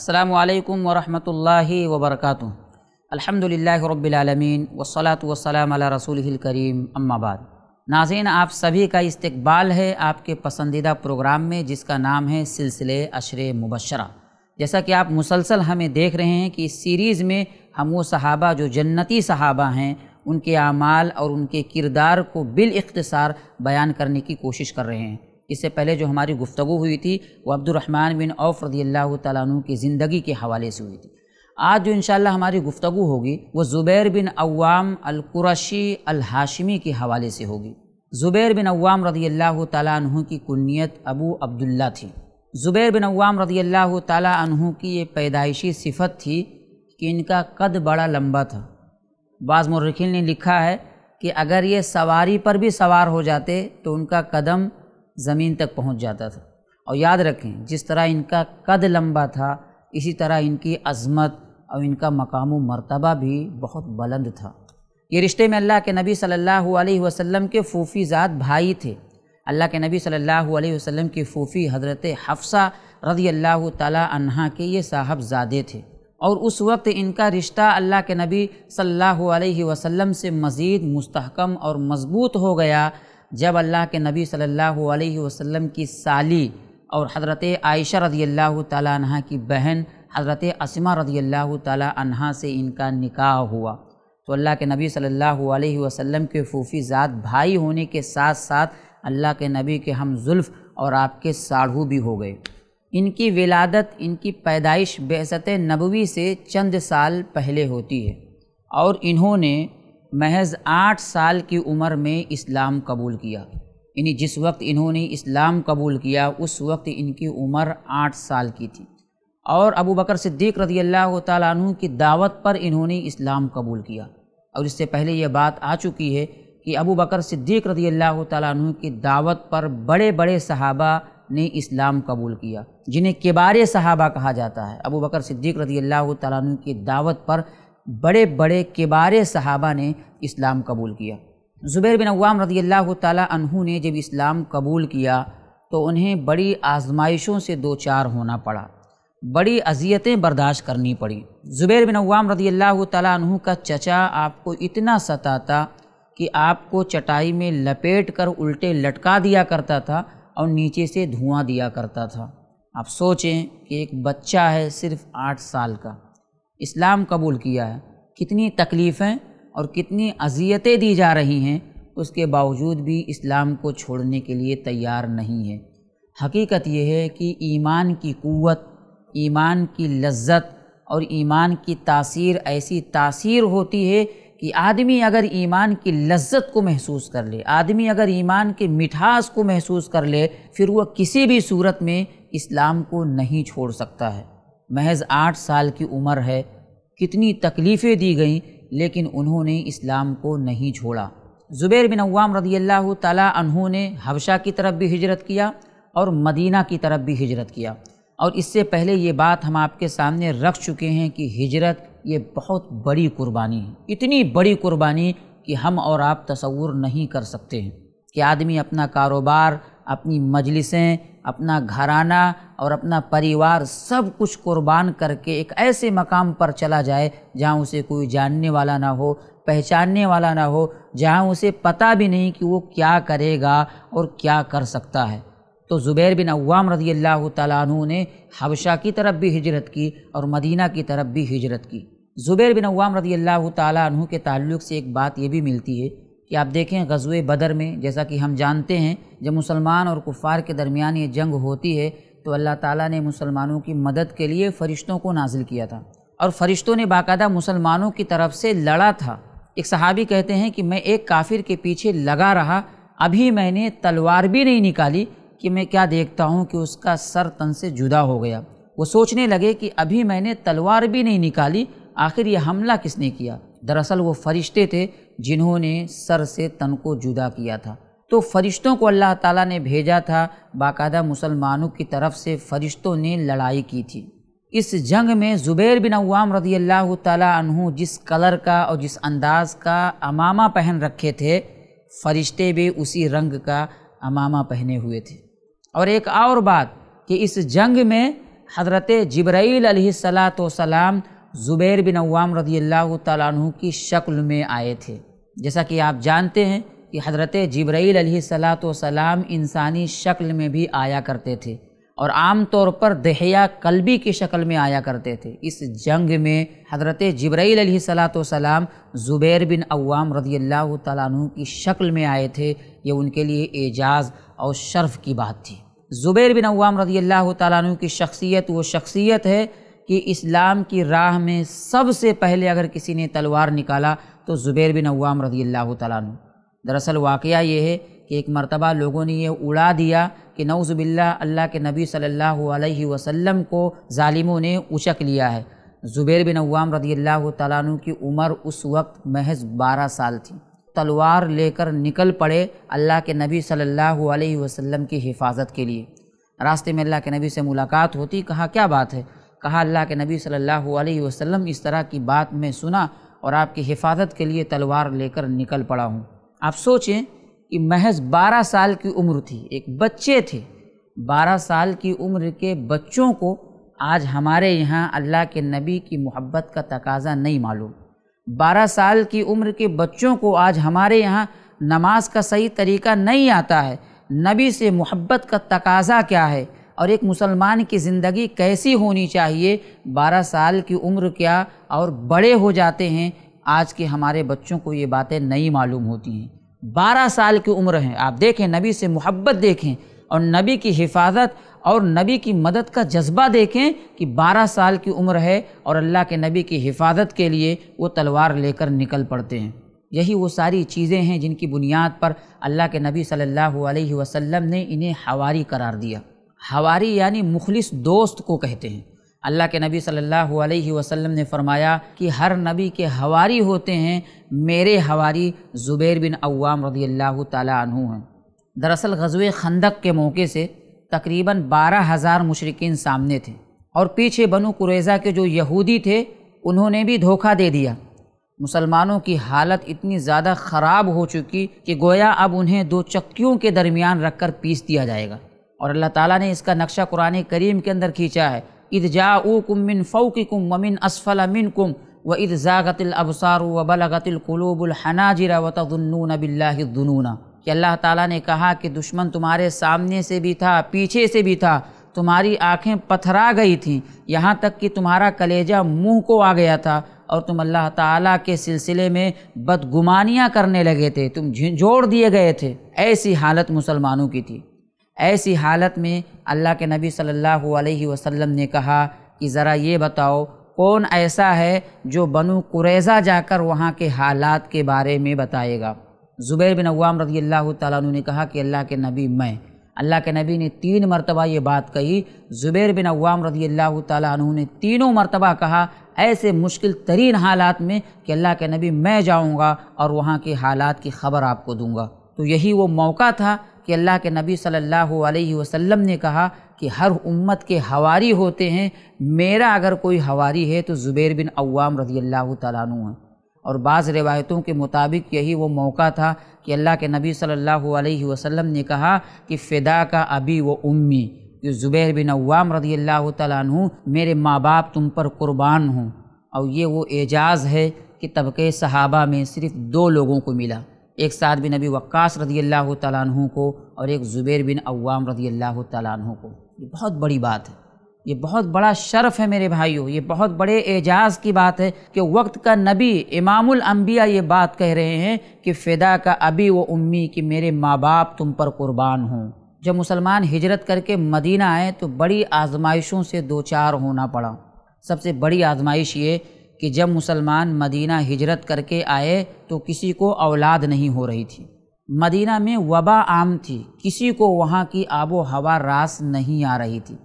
السلام علیکم ورحمۃ اللہ وبرکاتہ الحمد للہ رب العالمین والصلاة والسلام علی رسول الکریم اما بعد ناظرین آپ سبھی کا استقبال ہے آپ کے پسندیدہ پروگرام میں جس کا نام ہے سلسلے عشر مبشرہ جیسا کہ آپ مسلسل ہمیں دیکھ رہے ہیں کہ اس سیریز میں ہم وہ صحابہ جو جنتی صحابہ ہیں ان کے اعمال اور ان کے کردار کو بالاختصار بیان کرنے کی کوشش کر رہے ہیں اس سے پہلے جو ہماری گفتگو ہوئی تھی وہ عبد الرحمن بن اوف رضی اللہ تعالیٰ عنہ کی زندگی کے حوالے سے ہوئی تھی آج جو انشاءاللہ ہماری گفتگو ہوگی وہ زبیر بن عوام القرشی الحاشمی کے حوالے سے ہوگی زبیر بن عوام رضی اللہ تعالیٰ عنہ کی کنیت ابو عبداللہ تھی زبیر بن عوام رضی اللہ تعالیٰ عنہ کی یہ پیدائشی صفت تھی کہ ان کا قد بڑا لمبا تھا بعض مرخین نے لکھا ہے کہ اگر یہ سواری پر بھی سوار ہو جاتے تو ان کا قدم زمین تک پہنچ جاتا تھا اور یاد رکھیں جس طرح ان کا قد لمبا تھا اسی طرح ان کی عظمت اور ان کا مقام و مرتبہ بھی بہت بلند تھا یہ رشتے میں اللہ کے نبی صلی اللہ علیہ وسلم کے فوفی ذات بھائی تھے اللہ کے نبی صلی اللہ علیہ وسلم کے فوفی حضرت حفصہ رضی اللہ تعالیٰ عنہ کے یہ صاحب زادے تھے اور اس وقت ان کا رشتہ اللہ کے نبی صلی اللہ علیہ وسلم سے مزید مستحکم اور مضبوط ہو گیا جب اللہ کے نبی صلی اللہ علیہ وسلم کی سالی اور حضرت عائشہ رضی اللہ تعالیٰ عنہ کی بہن حضرت عصمہ رضی اللہ تعالیٰ عنہ سے ان کا نکاح ہوا تو اللہ کے نبی صلی اللہ علیہ وسلم کے فوفی ذات بھائی ہونے کے ساتھ ساتھ اللہ کے نبی کے ہم زلف اور آپ کے ساڑھو بھی ہو گئے ان کی ولادت ان کی پیدائش بےست نبوی سے چند سال پہلے ہوتی ہے اور انہوں نے محض آٹھ سال کی عمر میں اسلام قبول کیا یعنی جس وقت انہوں نے اسلام قبول کیا اس وقت ان کی عمر آٹھ سال کی تھی اور ابو بکر صدیق رضی اللہ تعالیٰ عنہ کی دعوت پر انہوں نے اسلام قبول کیا اور اس سے پہلے یہ بات آ چکی ہے کہ ابو بکر صدیق رضی اللہ تعالیٰ عنہ کی دعوت پر بڑے بڑے صحابہ نے اسلام قبول کیا جنہیں کبار صحابہ کہا جاتا ہے ابو بکر صدیق رضی اللہ تعالیٰ عنہ کی دعوت پر بڑے بڑے کبار صحابہ نے اسلام قبول کیا زبیر بن عوام رضی اللہ تعالیٰ عنہ نے جب اسلام قبول کیا تو انہیں بڑی آزمائشوں سے دو چار ہونا پڑا بڑی اذیتیں برداشت کرنی پڑی زبیر بن عوام رضی اللہ تعالیٰ عنہ کا چچا آپ کو اتنا ستاتا کہ آپ کو چٹائی میں لپیٹ کر الٹے لٹکا دیا کرتا تھا اور نیچے سے دھواں دیا کرتا تھا آپ سوچیں کہ ایک بچہ ہے صرف آٹھ سال کا اسلام قبول کیا ہے کتنی تکلیفیں اور کتنی اذیتیں دی جا رہی ہیں اس کے باوجود بھی اسلام کو چھوڑنے کے لیے تیار نہیں ہے حقیقت یہ ہے کہ ایمان کی قوت ایمان کی لذت اور ایمان کی تاثیر ایسی تاثیر ہوتی ہے کہ آدمی اگر ایمان کی لذت کو محسوس کر لے آدمی اگر ایمان کی مٹھاس کو محسوس کر لے پھر وہ کسی بھی صورت میں اسلام کو نہیں چھوڑ سکتا ہے محض آٹھ سال کی عمر ہے کتنی تکلیفیں دی گئیں لیکن انہوں نے اسلام کو نہیں چھوڑا زبیر بن عوام رضی اللہ تعالیٰ عنہ نے حبشہ کی طرف بھی ہجرت کیا اور مدینہ کی طرف بھی ہجرت کیا اور اس سے پہلے یہ بات ہم آپ کے سامنے رکھ چکے ہیں کہ ہجرت یہ بہت بڑی قربانی ہے اتنی بڑی قربانی کہ ہم اور آپ تصور نہیں کر سکتے ہیں کہ آدمی اپنا کاروبار اپنی مجلسیں اپنا گھرانہ اور اپنا پریوار سب کچھ قربان کر کے ایک ایسے مقام پر چلا جائے جہاں اسے کوئی جاننے والا نہ ہو پہچاننے والا نہ ہو جہاں اسے پتہ بھی نہیں کہ وہ کیا کرے گا اور کیا کر سکتا ہے تو زبیر بن عوام رضی اللہ تعالیٰ عنہ نے حبشہ کی طرف بھی ہجرت کی اور مدینہ کی طرف بھی ہجرت کی زبیر بن عوام رضی اللہ تعالیٰ عنہ کے تعلق سے ایک بات یہ بھی ملتی ہے کہ آپ دیکھیں غزو بدر میں جیسا کہ ہم جانتے ہیں جب مسلمان اور کفار کے درمیان یہ جنگ ہوتی ہے تو اللہ تعالیٰ نے مسلمانوں کی مدد کے لیے فرشتوں کو نازل کیا تھا اور فرشتوں نے باقاعدہ مسلمانوں کی طرف سے لڑا تھا ایک صحابی کہتے ہیں کہ میں ایک کافر کے پیچھے لگا رہا ابھی میں نے تلوار بھی نہیں نکالی کہ میں کیا دیکھتا ہوں کہ اس کا سر تن سے جدا ہو گیا وہ سوچنے لگے کہ ابھی میں نے تلوار بھی نہیں نکالی آخر یہ حملہ کس نے کیا دراصل وہ فرشتے تھے جنہوں نے سر سے تن کو جدا کیا تھا تو فرشتوں کو اللہ تعالیٰ نے بھیجا تھا باقاعدہ مسلمانوں کی طرف سے فرشتوں نے لڑائی کی تھی اس جنگ میں زبیر بن عوام رضی اللہ تعالیٰ عنہ جس کلر کا اور جس انداز کا امامہ پہن رکھے تھے فرشتے بھی اسی رنگ کا امامہ پہنے ہوئے تھے اور ایک اور بات کہ اس جنگ میں حضرت جبرائیل علیہ السلاۃ وسلام زبیر بن عوام رضی اللہ تعالیٰ عنہ کی شکل میں آئے تھے جیسا کہ آپ جانتے ہیں کہ حضرت جبرائیل علیہ صلاۃ وسلام انسانی شکل میں بھی آیا کرتے تھے اور عام طور پر دہیا قلبی کی شکل میں آیا کرتے تھے اس جنگ میں حضرت جبرائیل علیہ صلاۃ وسلام زبیر بن عوام رضی اللہ تعالیٰ عنہ کی شکل میں آئے تھے یہ ان کے لیے اعجاز اور شرف کی بات تھی زبیر بن عوام رضی اللہ تعالیٰ عنہ کی شخصیت وہ شخصیت ہے کہ اسلام کی راہ میں سب سے پہلے اگر کسی نے تلوار نکالا تو زبیر بن عوام رضی اللہ تعالیٰ دراصل واقعہ یہ ہے کہ ایک مرتبہ لوگوں نے یہ اڑا دیا کہ نعوذ باللہ اللہ کے نبی صلی اللہ علیہ وسلم کو ظالموں نے اچک لیا ہے زبیر بن عوام رضی اللہ تعالیٰ کی عمر اس وقت محض بارہ سال تھی تلوار لے کر نکل پڑے اللہ کے نبی صلی اللہ علیہ وسلم کی حفاظت کے لیے راستے میں اللہ کے نبی سے ملاقات ہوتی کہا کیا بات ہے کہا اللہ کے نبی صلی اللہ علیہ وسلم اس طرح کی بات میں سنا اور آپ کی حفاظت کے لیے تلوار لے کر نکل پڑا ہوں آپ سوچیں کہ محض بارہ سال کی عمر تھی ایک بچے تھے بارہ سال کی عمر کے بچوں کو آج ہمارے یہاں اللہ کے نبی کی محبت کا تقاضا نہیں معلوم بارہ سال کی عمر کے بچوں کو آج ہمارے یہاں نماز کا صحیح طریقہ نہیں آتا ہے نبی سے محبت کا تقاضا کیا ہے اور ایک مسلمان کی زندگی کیسی ہونی چاہیے بارہ سال کی عمر کیا اور بڑے ہو جاتے ہیں آج کے ہمارے بچوں کو یہ باتیں نئی معلوم ہوتی ہیں بارہ سال کی عمر ہیں آپ دیکھیں نبی سے محبت دیکھیں اور نبی کی حفاظت اور نبی کی مدد کا جذبہ دیکھیں کہ بارہ سال کی عمر ہے اور اللہ کے نبی کی حفاظت کے لیے وہ تلوار لے کر نکل پڑتے ہیں یہی وہ ساری چیزیں ہیں جن کی بنیاد پر اللہ کے نبی صلی اللہ علیہ وسلم نے انہیں حواری قرار دیا ہواری یعنی مخلص دوست کو کہتے ہیں اللہ کے نبی صلی اللہ علیہ وسلم نے فرمایا کہ ہر نبی کے ہواری ہوتے ہیں میرے ہواری زبیر بن عوام رضی اللہ تعالیٰ عنہ ہیں دراصل غزو خندق کے موقع سے تقریباً بارہ ہزار مشرقین سامنے تھے اور پیچھے بنو قریضہ کے جو یہودی تھے انہوں نے بھی دھوکہ دے دیا مسلمانوں کی حالت اتنی زیادہ خراب ہو چکی کہ گویا اب انہیں دو چکیوں کے درمیان رکھ کر پیس دیا جائے گا اور اللہ تعالیٰ نے اس کا نقشہ قرآن کریم کے اندر کھینچا ہے عد جا او کم من فوق کم ومن اسفل امن کم و اد جاغت البسارو وبل غت القلوب و جر وطنون بلّہ کہ اللہ تعالیٰ نے کہا کہ دشمن تمہارے سامنے سے بھی تھا پیچھے سے بھی تھا تمہاری آنکھیں پتھرا گئی تھیں یہاں تک کہ تمہارا کلیجہ منہ کو آ گیا تھا اور تم اللہ تعالیٰ کے سلسلے میں بدگمانیاں کرنے لگے تھے تم جھنجھوڑ دیے گئے تھے ایسی حالت مسلمانوں کی تھی ایسی حالت میں اللہ کے نبی صلی اللہ علیہ وسلم نے کہا کہ ذرا یہ بتاؤ کون ایسا ہے جو بنو قریضہ جا کر وہاں کے حالات کے بارے میں بتائے گا زبیر بن عوام رضی اللہ تعالیٰ عنہ نے کہا کہ اللہ کے نبی میں اللہ کے نبی نے تین مرتبہ یہ بات کہی زبیر بن عوام رضی اللہ تعالیٰ عنہ نے تینوں مرتبہ کہا ایسے مشکل ترین حالات میں کہ اللہ کے نبی میں جاؤں گا اور وہاں کے حالات کی خبر آپ کو دوں گا تو یہی وہ موقع تھا کہ اللہ کے نبی صلی اللہ علیہ وسلم نے کہا کہ ہر امت کے ہواری ہوتے ہیں میرا اگر کوئی ہواری ہے تو زبیر بن عوام رضی اللہ تعالیٰ عنہ ہیں اور بعض روایتوں کے مطابق یہی وہ موقع تھا کہ اللہ کے نبی صلی اللہ علیہ وسلم نے کہا کہ فدا کا ابی و امی کہ زبیر بن عوام رضی اللہ تعالیٰ عنہ میرے ماں باپ تم پر قربان ہوں اور یہ وہ اعجاز ہے کہ طبقے صحابہ میں صرف دو لوگوں کو ملا ایک سعد بن نبی وقاص رضی اللہ تعالیٰ عنہ کو اور ایک زبیر بن عوام رضی اللہ تعالیٰ عنہ کو یہ بہت بڑی بات ہے یہ بہت بڑا شرف ہے میرے بھائیوں یہ بہت بڑے اعجاز کی بات ہے کہ وقت کا نبی امام الانبیاء یہ بات کہہ رہے ہیں کہ فدا کا ابھی و امی کہ میرے ماں باپ تم پر قربان ہوں جب مسلمان ہجرت کر کے مدینہ آئے تو بڑی آزمائشوں سے دو چار ہونا پڑا سب سے بڑی آزمائش یہ کہ جب مسلمان مدینہ ہجرت کر کے آئے تو کسی کو اولاد نہیں ہو رہی تھی مدینہ میں وبا عام تھی کسی کو وہاں کی آب و ہوا راس نہیں آ رہی تھی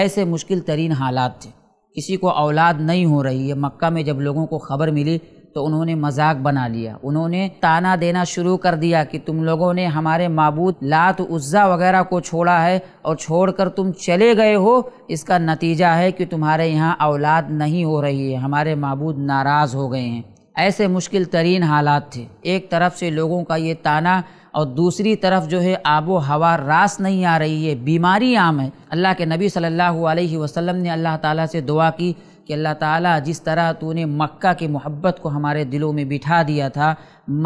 ایسے مشکل ترین حالات تھے کسی کو اولاد نہیں ہو رہی ہے مکہ میں جب لوگوں کو خبر ملی تو انہوں نے مذاق بنا لیا انہوں نے تانا دینا شروع کر دیا کہ تم لوگوں نے ہمارے معبود لات عزا وغیرہ کو چھوڑا ہے اور چھوڑ کر تم چلے گئے ہو اس کا نتیجہ ہے کہ تمہارے یہاں اولاد نہیں ہو رہی ہے ہمارے معبود ناراض ہو گئے ہیں ایسے مشکل ترین حالات تھے ایک طرف سے لوگوں کا یہ تانا اور دوسری طرف جو ہے آب و ہوا راس نہیں آ رہی ہے بیماری عام ہے اللہ کے نبی صلی اللہ علیہ وسلم نے اللہ تعالیٰ سے دعا کی کہ اللہ تعالیٰ جس طرح تو نے مکہ کی محبت کو ہمارے دلوں میں بٹھا دیا تھا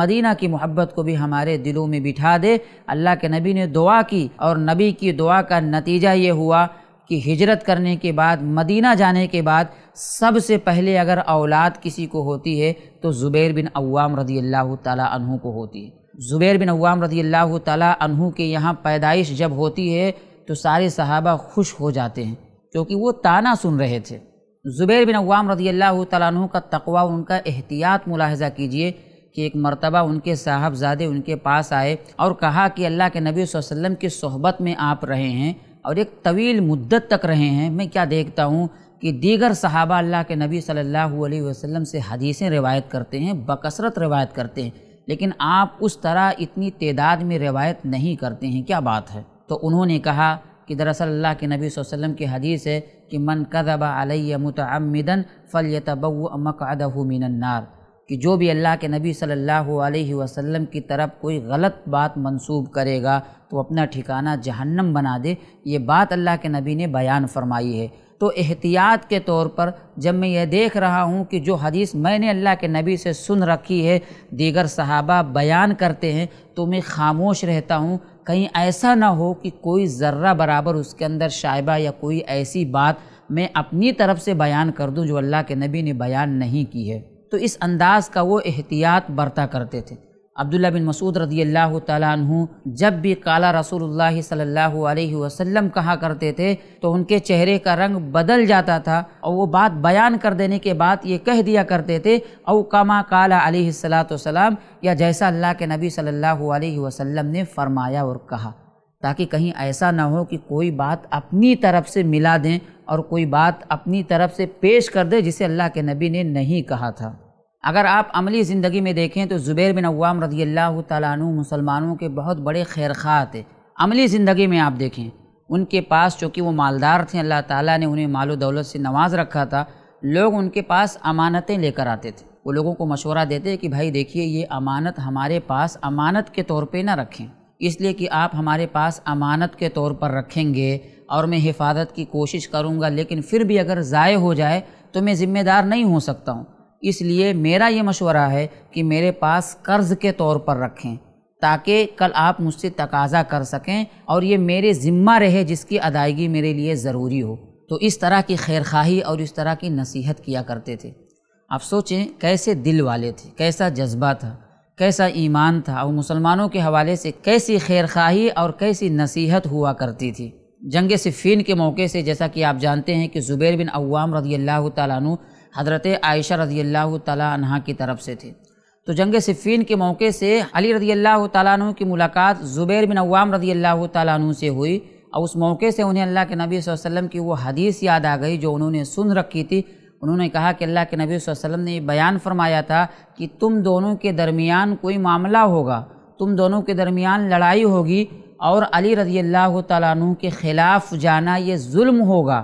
مدینہ کی محبت کو بھی ہمارے دلوں میں بٹھا دے اللہ کے نبی نے دعا کی اور نبی کی دعا کا نتیجہ یہ ہوا کہ ہجرت کرنے کے بعد مدینہ جانے کے بعد سب سے پہلے اگر اولاد کسی کو ہوتی ہے تو زبیر بن عوام رضی اللہ تعالیٰ عنہ کو ہوتی ہے زبیر بن عوام رضی اللہ تعالیٰ عنہ کے یہاں پیدائش جب ہوتی ہے تو سارے صحابہ خوش ہو جاتے ہیں کیونکہ وہ تانا سن رہے تھے زبیر بن عوام رضی اللہ تعالیٰ عنہ کا تقوی ان کا احتیاط ملاحظہ کیجئے کہ ایک مرتبہ ان کے صاحب زادے ان کے پاس آئے اور کہا کہ اللہ کے نبی صلی اللہ علیہ وسلم کی صحبت میں آپ رہے ہیں اور ایک طویل مدت تک رہے ہیں میں کیا دیکھتا ہوں کہ دیگر صحابہ اللہ کے نبی صلی اللہ علیہ وسلم سے حدیثیں روایت کرتے ہیں بکثرت روایت کرتے ہیں لیکن آپ اس طرح اتنی تعداد میں روایت نہیں کرتے ہیں کیا بات ہے تو انہوں نے کہا کہ دراصل اللہ کے نبی صلی اللہ علیہ وسلم کی حدیث ہے کہ من قذب علیہ متعمدن فلیتبو مقعدہ من النار کہ جو بھی اللہ کے نبی صلی اللہ علیہ وسلم کی طرف کوئی غلط بات منسوب کرے گا تو اپنا ٹھکانہ جہنم بنا دے یہ بات اللہ کے نبی نے بیان فرمائی ہے تو احتیاط کے طور پر جب میں یہ دیکھ رہا ہوں کہ جو حدیث میں نے اللہ کے نبی سے سن رکھی ہے دیگر صحابہ بیان کرتے ہیں تو میں خاموش رہتا ہوں کہیں ایسا نہ ہو کہ کوئی ذرہ برابر اس کے اندر شائبہ یا کوئی ایسی بات میں اپنی طرف سے بیان کر دوں جو اللہ کے نبی نے بیان نہیں کی ہے تو اس انداز کا وہ احتیاط برتا کرتے تھے عبداللہ بن مسعود رضی اللہ تعالیٰ عنہ جب بھی کالا رسول اللہ صلی اللہ علیہ وسلم کہا کرتے تھے تو ان کے چہرے کا رنگ بدل جاتا تھا اور وہ بات بیان کر دینے کے بعد یہ کہہ دیا کرتے تھے او کما کالا علیہ السلاۃ والسلام یا جیسا اللہ کے نبی صلی اللہ علیہ وسلم نے فرمایا اور کہا تاکہ کہیں ایسا نہ ہو کہ کوئی بات اپنی طرف سے ملا دیں اور کوئی بات اپنی طرف سے پیش کر دیں جسے اللہ کے نبی نے نہیں کہا تھا اگر آپ عملی زندگی میں دیکھیں تو زبیر بن عوام رضی اللہ تعالیٰ عنہ مسلمانوں کے بہت بڑے خواہ تھے عملی زندگی میں آپ دیکھیں ان کے پاس چونکہ وہ مالدار تھے اللہ تعالیٰ نے انہیں مال و دولت سے نواز رکھا تھا لوگ ان کے پاس امانتیں لے کر آتے تھے وہ لوگوں کو مشورہ دیتے کہ بھائی دیکھیے یہ امانت ہمارے پاس امانت کے طور پہ نہ رکھیں اس لیے کہ آپ ہمارے پاس امانت کے طور پر رکھیں گے اور میں حفاظت کی کوشش کروں گا لیکن پھر بھی اگر ضائع ہو جائے تو میں ذمہ دار نہیں ہو سکتا ہوں اس لیے میرا یہ مشورہ ہے کہ میرے پاس قرض کے طور پر رکھیں تاکہ کل آپ مجھ سے تقاضا کر سکیں اور یہ میرے ذمہ رہے جس کی ادائیگی میرے لیے ضروری ہو تو اس طرح کی خیرخواہی اور اس طرح کی نصیحت کیا کرتے تھے آپ سوچیں کیسے دل والے تھے کیسا جذبہ تھا کیسا ایمان تھا اور مسلمانوں کے حوالے سے کیسی خیرخواہی اور کیسی نصیحت ہوا کرتی تھی جنگ صفین کے موقع سے جیسا کہ آپ جانتے ہیں کہ زبیر بن عوام رضی اللہ تعالیٰ عنہ حضرت عائشہ رضی اللہ تعالیٰ عنہ کی طرف سے تھے تو جنگ صفین کے موقع سے علی رضی اللہ تعالیٰ عنہ کی ملاقات زبیر بن عوام رضی اللہ تعالیٰ عنہ سے ہوئی اور اس موقع سے انہیں اللہ کے نبی صلی اللہ علیہ وسلم کی وہ حدیث یاد آ گئی جو انہوں نے سن رکھی تھی انہوں نے کہا کہ اللہ کے نبی صلی اللہ علیہ وسلم نے یہ بیان فرمایا تھا کہ تم دونوں کے درمیان کوئی معاملہ ہوگا تم دونوں کے درمیان لڑائی ہوگی اور علی رضی اللہ تعالیٰ عنہ کے خلاف جانا یہ ظلم ہوگا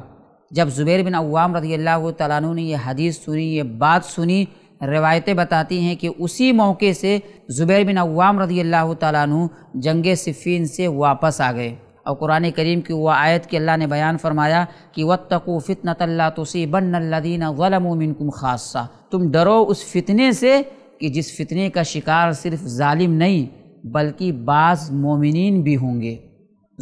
جب زبیر بن عوام رضی اللہ تعالیٰ عنہ نے یہ حدیث سنی یہ بات سنی روایتیں بتاتی ہیں کہ اسی موقع سے زبیر بن عوام رضی اللہ تعالیٰ عنہ جنگ صفین سے واپس آ گئے اور قرآن کریم کی وہ آیت کے اللہ نے بیان فرمایا کہ وط فتنۃ اللہ توسی بََ اللّین و خاصہ تم ڈرو اس فتنے سے کہ جس فتنے کا شکار صرف ظالم نہیں بلکہ بعض مومنین بھی ہوں گے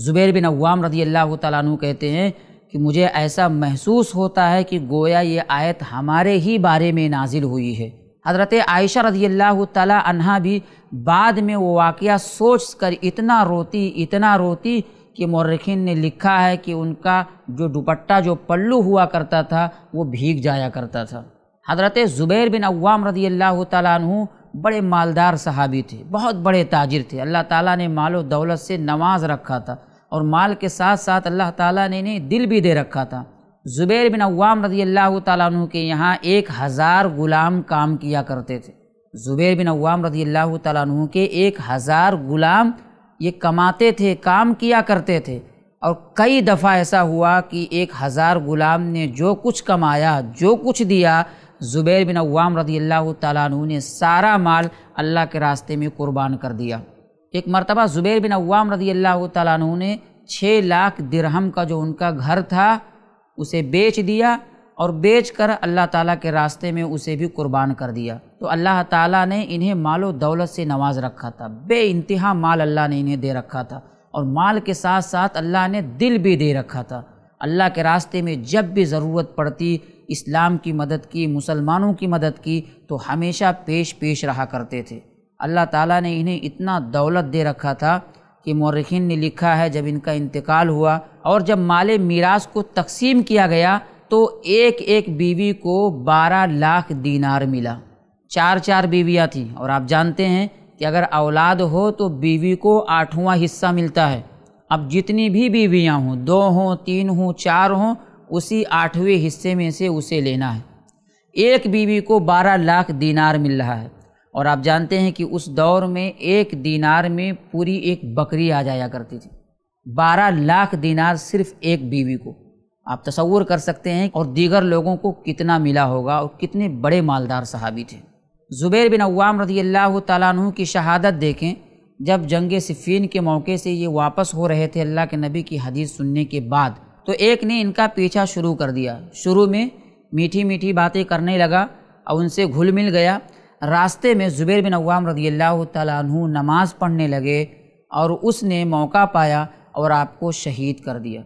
زبیر بن عوام رضی اللہ تعالیٰ عنہ کہتے ہیں کہ مجھے ایسا محسوس ہوتا ہے کہ گویا یہ آیت ہمارے ہی بارے میں نازل ہوئی ہے حضرت عائشہ رضی اللہ تعالیٰ عنہ بھی بعد میں وہ واقعہ سوچ کر اتنا روتی اتنا روتی کہ مورخین نے لکھا ہے کہ ان کا جو دوپٹہ جو پلو ہوا کرتا تھا وہ بھیگ جایا کرتا تھا حضرت زبیر بن عوام رضی اللہ تعالیٰ عنہ بڑے مالدار صحابی تھے بہت بڑے تاجر تھے اللہ تعالیٰ نے مال و دولت سے نماز رکھا تھا اور مال کے ساتھ ساتھ اللہ تعالیٰ نے انہیں دل بھی دے رکھا تھا زبیر بن عوام رضی اللہ تعالیٰ عنہ کے یہاں ایک ہزار غلام کام کیا کرتے تھے زبیر بن عوام رضی اللہ تعالیٰ عنہ کے ایک ہزار غلام یہ کماتے تھے کام کیا کرتے تھے اور کئی دفعہ ایسا ہوا کہ ایک ہزار غلام نے جو کچھ کمایا جو کچھ دیا زبیر بن عوام رضی اللہ تعالیٰ عنہ نے سارا مال اللہ کے راستے میں قربان کر دیا ایک مرتبہ زبیر بن عوام رضی اللہ تعالیٰ عنہ نے چھ لاکھ درہم کا جو ان کا گھر تھا اسے بیچ دیا اور بیچ کر اللہ تعالیٰ کے راستے میں اسے بھی قربان کر دیا تو اللہ تعالیٰ نے انہیں مال و دولت سے نواز رکھا تھا بے انتہا مال اللہ نے انہیں دے رکھا تھا اور مال کے ساتھ ساتھ اللہ نے دل بھی دے رکھا تھا اللہ کے راستے میں جب بھی ضرورت پڑتی اسلام کی مدد کی مسلمانوں کی مدد کی تو ہمیشہ پیش پیش رہا کرتے تھے اللہ تعالیٰ نے انہیں اتنا دولت دے رکھا تھا کہ مورخین نے لکھا ہے جب ان کا انتقال ہوا اور جب مال میراث کو تقسیم کیا گیا تو ایک ایک بیوی کو بارہ لاکھ دینار ملا چار چار بیویاں تھیں اور آپ جانتے ہیں کہ اگر اولاد ہو تو بیوی کو آٹھواں حصہ ملتا ہے اب جتنی بھی بیویاں ہوں دو ہوں تین ہوں چار ہوں اسی آٹھویں حصے میں سے اسے لینا ہے ایک بیوی کو بارہ لاکھ دینار مل رہا ہے اور آپ جانتے ہیں کہ اس دور میں ایک دینار میں پوری ایک بکری آ جایا کرتی تھی بارہ لاکھ دینار صرف ایک بیوی کو آپ تصور کر سکتے ہیں اور دیگر لوگوں کو کتنا ملا ہوگا اور کتنے بڑے مالدار صحابی تھے زبیر بن عوام رضی اللہ تعالیٰ عنہ کی شہادت دیکھیں جب جنگ صفین کے موقع سے یہ واپس ہو رہے تھے اللہ کے نبی کی حدیث سننے کے بعد تو ایک نے ان کا پیچھا شروع کر دیا شروع میں میٹھی میٹھی باتیں کرنے لگا اور ان سے گھل مل گیا راستے میں زبیر بن عوام رضی اللہ تعالیٰ عنہ نماز پڑھنے لگے اور اس نے موقع پایا اور آپ کو شہید کر دیا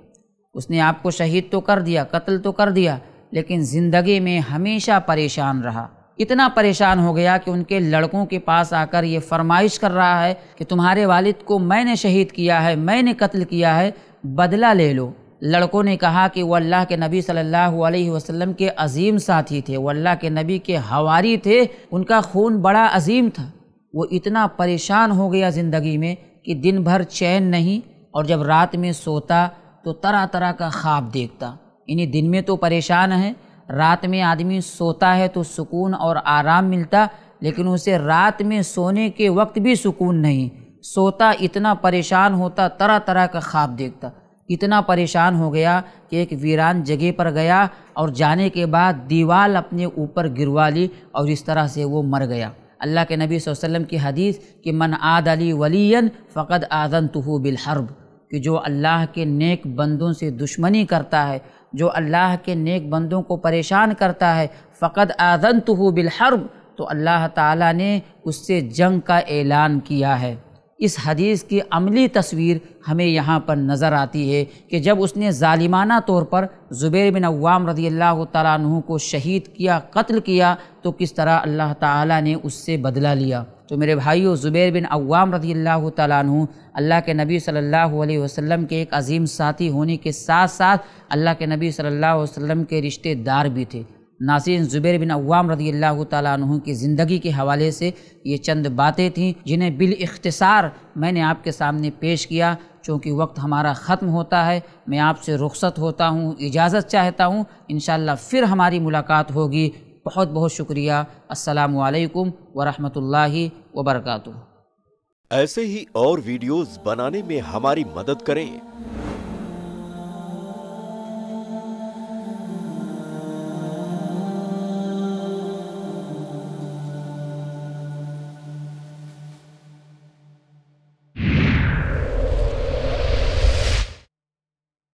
اس نے آپ کو شہید تو کر دیا قتل تو کر دیا لیکن زندگی میں ہمیشہ پریشان رہا اتنا پریشان ہو گیا کہ ان کے لڑکوں کے پاس آ کر یہ فرمائش کر رہا ہے کہ تمہارے والد کو میں نے شہید کیا ہے میں نے قتل کیا ہے بدلہ لے لو لڑکوں نے کہا کہ وہ اللہ کے نبی صلی اللہ علیہ وسلم کے عظیم ساتھی تھے وہ اللہ کے نبی کے ہواری تھے ان کا خون بڑا عظیم تھا وہ اتنا پریشان ہو گیا زندگی میں کہ دن بھر چین نہیں اور جب رات میں سوتا تو طرح طرح کا خواب دیکھتا یعنی دن میں تو پریشان ہے رات میں آدمی سوتا ہے تو سکون اور آرام ملتا لیکن اسے رات میں سونے کے وقت بھی سکون نہیں سوتا اتنا پریشان ہوتا طرح طرح کا خواب دیکھتا اتنا پریشان ہو گیا کہ ایک ویران جگہ پر گیا اور جانے کے بعد دیوال اپنے اوپر گروا لی اور اس طرح سے وہ مر گیا اللہ کے نبی صلی اللہ علیہ وسلم کی حدیث کہ من عاد علی ولی فقد آزن تو بالحرب کہ جو اللہ کے نیک بندوں سے دشمنی کرتا ہے جو اللہ کے نیک بندوں کو پریشان کرتا ہے فقد آزن تو بالحرب تو اللہ تعالیٰ نے اس سے جنگ کا اعلان کیا ہے اس حدیث کی عملی تصویر ہمیں یہاں پر نظر آتی ہے کہ جب اس نے ظالمانہ طور پر زبیر بن عوام رضی اللہ تعالیٰ عنہ کو شہید کیا قتل کیا تو کس طرح اللہ تعالیٰ نے اس سے بدلہ لیا تو میرے بھائیو زبیر بن عوام رضی اللہ تعالیٰ عنہ اللہ کے نبی صلی اللہ علیہ وسلم کے ایک عظیم ساتھی ہونے کے ساتھ ساتھ اللہ کے نبی صلی اللہ علیہ وسلم کے رشتے دار بھی تھے ناصرین زبیر بن عوام رضی اللہ تعالیٰ عنہ کی زندگی کے حوالے سے یہ چند باتیں تھیں جنہیں بالاختصار میں نے آپ کے سامنے پیش کیا چونکہ وقت ہمارا ختم ہوتا ہے میں آپ سے رخصت ہوتا ہوں اجازت چاہتا ہوں انشاءاللہ پھر ہماری ملاقات ہوگی بہت بہت شکریہ السلام علیکم ورحمۃ اللہ وبرکاتہ ایسے ہی اور ویڈیوز بنانے میں ہماری مدد کریں